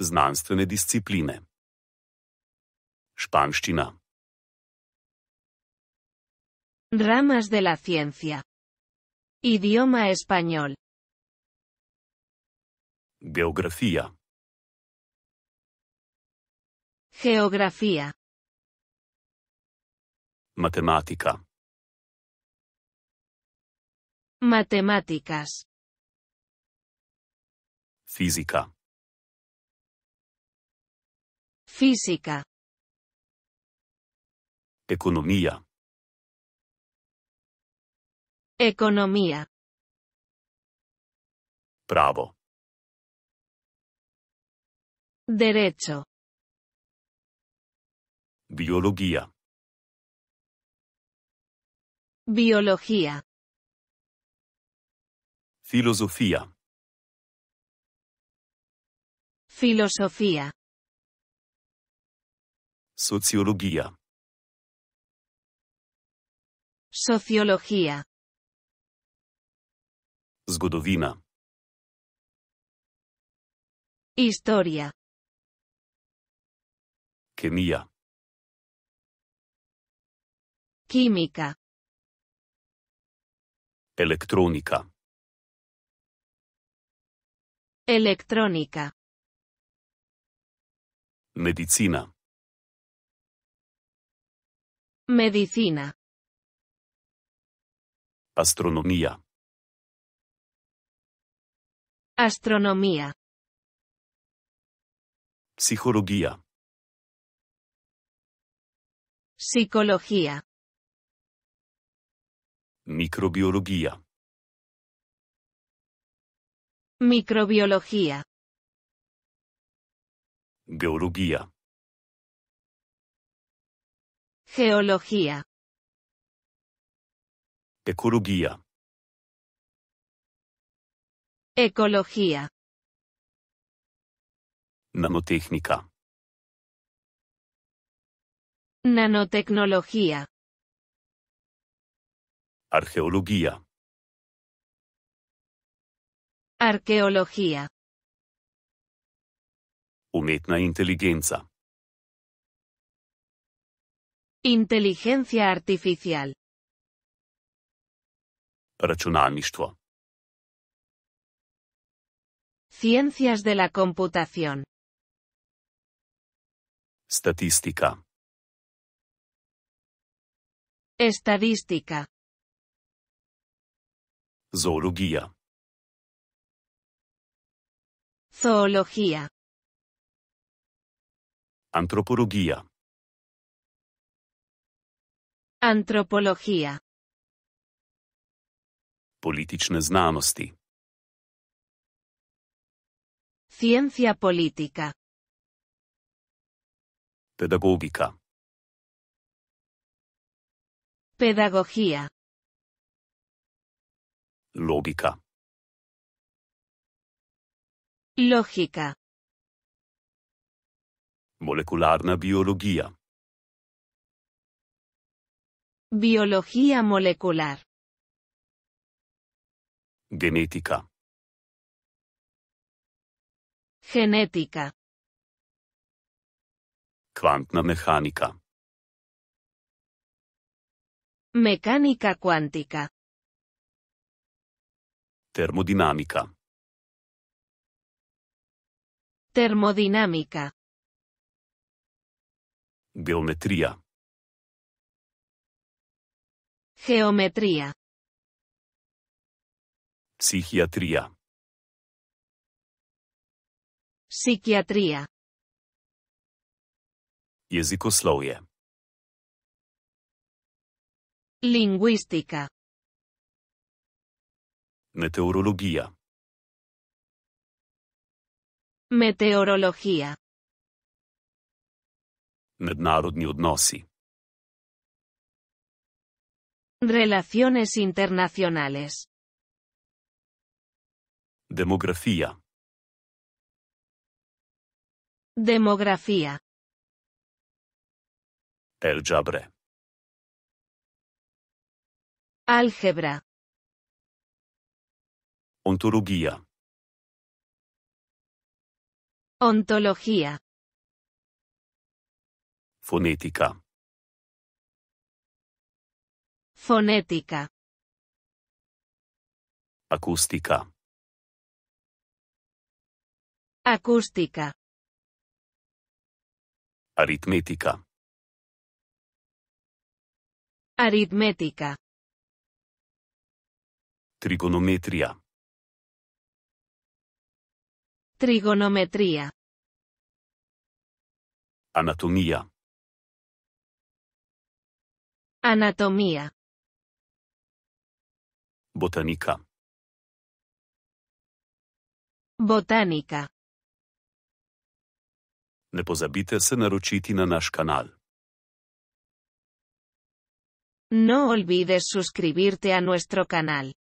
Znanstvene discipline. Ramas de la ciencia. Idioma español. Geografía. Geografía. Matemática. Matemáticas. Física. Física. Economía. Economía. Bravo. Derecho. Biología. Biología. Filosofía. Filosofía. Sociología. Sociología. Zgodovina. Historia. química. Química. Electrónica. Electrónica. Medicina. Medicina. Astronomía. Astronomía. Psicología. Psicología. Microbiología. Microbiología. Geología. Geología. Ecología. Ecología. Nanotécnica. Nanotecnología. arqueología Arqueología. Umetna inteligencia. Inteligencia artificial. Računalništvo. Ciencias de la computación. Estadística. Estadística. Zoología. Zoología. Antropología. Antropología. Politične znanosti. Ciencia política. Pedagógica. Pedagogía. Lógica. Lógica. Molecularna biología. Biología molecular. Genética. Genética. Cuantna mecánica. Mecánica cuántica. Termodinámica. Termodinámica. Geometría. Geometría. Psiquiatría. Psiquiatría. Jezikoslovje. Lingüística. Meteorología. Meteorología. Mednarodni odnosi. Relaciones internacionales. Demografía. Demografía. jabre. Álgebra. Ontología. Ontología. Fonética. Fonética. Acústica. Acústica. Aritmética. Aritmética. Trigonometría. Trigonometría. Anatomía. Anatomía. Botánica. Botánica. No olvides suscribirte a nuestro canal.